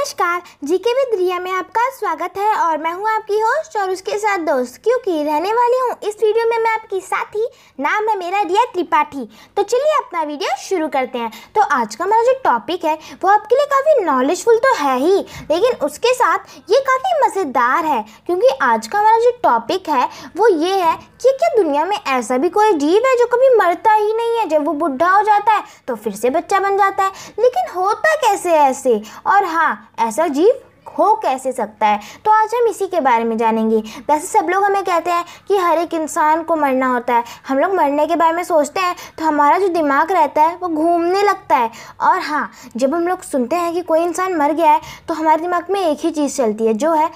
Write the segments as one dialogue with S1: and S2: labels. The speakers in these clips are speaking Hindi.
S1: नमस्कार जीके विद्रिया में आपका स्वागत है और मैं हूं आपकी होस्ट और उसके साथ दोस्त क्योंकि रहने वाली हूं इस वीडियो में मैं आपकी साथी नाम है मेरा रिया त्रिपाठी तो चलिए अपना वीडियो शुरू करते हैं तो आज का मेरा जो टॉपिक है वो आपके लिए काफ़ी नॉलेजफुल तो है ही लेकिन उसके साथ ये काफ़ी मज़ेदार है क्योंकि आज का हमारा जो टॉपिक है वो ये है कि क्या दुनिया में ऐसा भी कोई जीव है जो कभी मरता ही नहीं है जब वो बुढ़ा हो जाता है तो फिर से बच्चा बन जाता है लेकिन होता कैसे ऐसे और हाँ ऐसा जीव हो कैसे सकता है तो आज हम इसी के बारे में जानेंगे वैसे सब लोग हमें कहते हैं कि हर एक इंसान को मरना होता है हम लोग मरने के बारे में सोचते हैं तो हमारा जो दिमाग रहता है वो घूमने लगता है और हाँ जब हम लोग सुनते हैं कि कोई इंसान मर गया है तो हमारे दिमाग में एक ही चीज़ चलती है जो है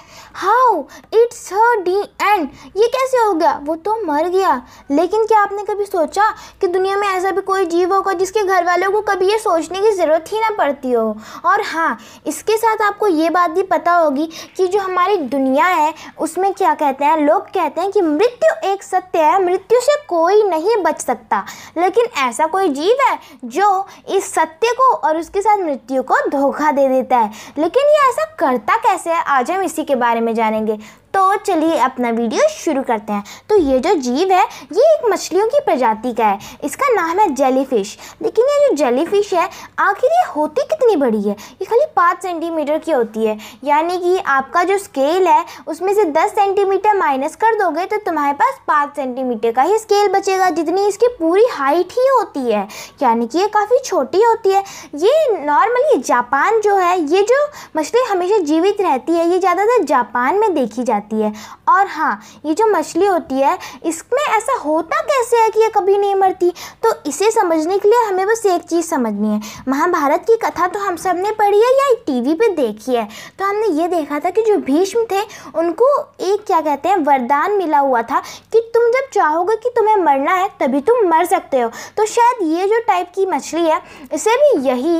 S1: how it's her D and ये कैसे हो गया वो तो मर गया लेकिन क्या आपने कभी सोचा कि दुनिया में ऐसा भी कोई जीव होगा जिसके घर वालों को कभी ये सोचने की ज़रूरत ही ना पड़ती हो और हाँ इसके साथ आपको ये बात भी पता होगी कि जो हमारी दुनिया है उसमें क्या कहते हैं लोग कहते हैं कि मृत्यु एक सत्य है मृत्यु से कोई नहीं बच सकता लेकिन ऐसा कोई जीव है जो इस सत्य को और उसके साथ मृत्यु को धोखा दे देता है लेकिन ये ऐसा करता कैसे है आज हम इसी के बारे में जानेंगे तो चलिए अपना वीडियो शुरू करते हैं तो ये जो जीव है ये एक मछलियों की प्रजाति का है इसका नाम है जेलीफिश लेकिन ये जो जेलीफिश है आखिर ये होती कितनी बड़ी है ये खाली पाँच सेंटीमीटर की होती है यानी कि आपका जो स्केल है उसमें से दस सेंटीमीटर माइनस कर दोगे तो तुम्हारे पास पाँच सेंटीमीटर का ही स्केल बचेगा जितनी इसकी पूरी हाइट ही होती है यानी कि ये काफ़ी छोटी होती है ये नॉर्मली जापान जो है ये जो मछली हमेशा जीवित रहती है ये ज़्यादातर जापान में देखी जाती है जाती है और हाँ ये जो मछली होती है इसमें ऐसा होता कैसे है कि ये कभी नहीं मरती तो इसे समझने के लिए हमें बस एक चीज़ समझनी है महाभारत की कथा तो हम सब ने पढ़ी है या टी वी देखी है तो हमने ये देखा था कि जो भीष्म थे उनको एक क्या कहते हैं वरदान मिला हुआ था कि तुम जब चाहोगे कि तुम्हें मरना है तभी तुम मर सकते हो तो शायद ये जो टाइप की मछली है इसे भी यही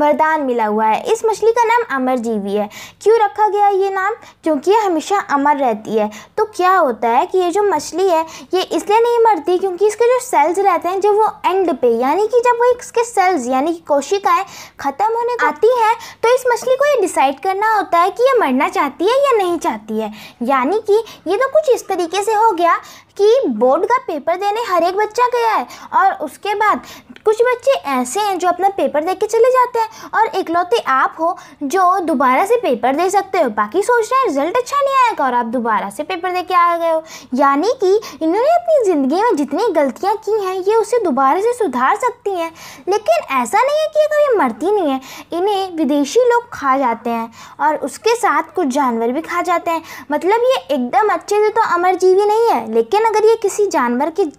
S1: वरदान मिला हुआ है इस मछली का नाम अमरजीवी है क्यों रखा गया ये नाम क्योंकि ये हमेशा अमर रहती है तो क्या होता है कि ये जो मछली है ये इसलिए नहीं मरती क्योंकि इसके जो सेल्स रहते हैं जब वो एंड पे यानी कि जब वो इसके सेल्स यानी कि कोशिकाएं ख़त्म होने आती हैं तो इस मछली को ये डिसाइड करना होता है कि ये मरना चाहती है या नहीं चाहती है यानी कि ये तो कुछ इस तरीके से हो गया कि बोर्ड का पेपर देने हर एक बच्चा गया है और उसके बाद कुछ बच्चे ऐसे हैं जो अपना पेपर दे के चले जाते हैं और इकलौते आप हो जो दोबारा से पेपर दे सकते हो बाकी सोच रहे हैं रिजल्ट अच्छा नहीं आएगा और आप दोबारा से पेपर दे के आ गए हो यानी कि इन्होंने अपनी ज़िंदगी में जितनी गलतियाँ की हैं ये उसे दोबारा से सुधार सकती हैं लेकिन ऐसा नहीं है कि ये मरती नहीं है इन्हें विदेशी लोग खा जाते हैं और उसके साथ कुछ जानवर भी खा जाते हैं मतलब ये एकदम अच्छे से तो अमरजीवी नहीं है लेकिन अगर ये किसी जानवर के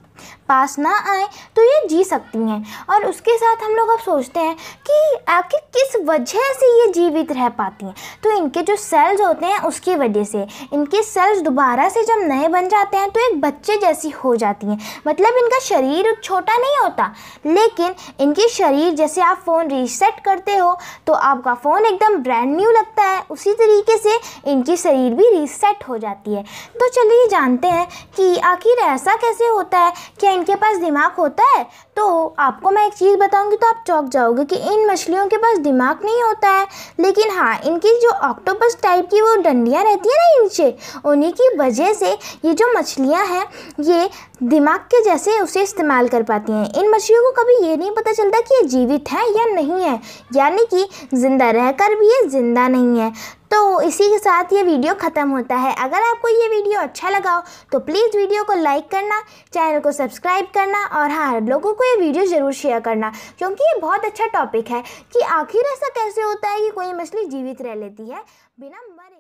S1: पास ना आए तो ये जी सकती हैं और उसके साथ हम लोग अब सोचते हैं कि आखिर किस वजह से ये जीवित रह पाती हैं तो इनके जो सेल्स होते हैं उसकी वजह से इनके सेल्स दोबारा से जब नए बन जाते हैं तो एक बच्चे जैसी हो जाती हैं मतलब इनका शरीर छोटा नहीं होता लेकिन इनके शरीर जैसे आप फ़ोन रीसेट करते हो तो आपका फ़ोन एकदम ब्रांड न्यू लगता है उसी तरीके से इनकी शरीर भी रीसेट हो जाती है तो चलिए जानते हैं कि आखिर ऐसा कैसे होता है क्या इनके पास दिमाग होता है तो आपको मैं एक चीज़ बताऊंगी तो आप चौंक जाओगे कि इन मछलियों के पास दिमाग नहीं होता है लेकिन हाँ इनकी जो ऑक्टोपस टाइप की वो डंडियाँ रहती हैं ना इनसे उन्हीं की वजह से ये जो मछलियाँ हैं ये दिमाग के जैसे उसे इस्तेमाल कर पाती हैं इन मछलियों को कभी ये नहीं पता चलता कि ये जीवित है या नहीं है यानी कि ज़िंदा रहकर भी ये ज़िंदा नहीं है तो इसी के साथ ये वीडियो ख़त्म होता है अगर आपको ये वीडियो अच्छा लगा हो तो प्लीज़ वीडियो को लाइक करना चैनल को सब्सक्राइब करना और हाँ लोगों को ये वीडियो ज़रूर शेयर करना क्योंकि ये बहुत अच्छा टॉपिक है कि आखिर ऐसा कैसे होता है कि कोई मछली जीवित रह लेती है बिना मरे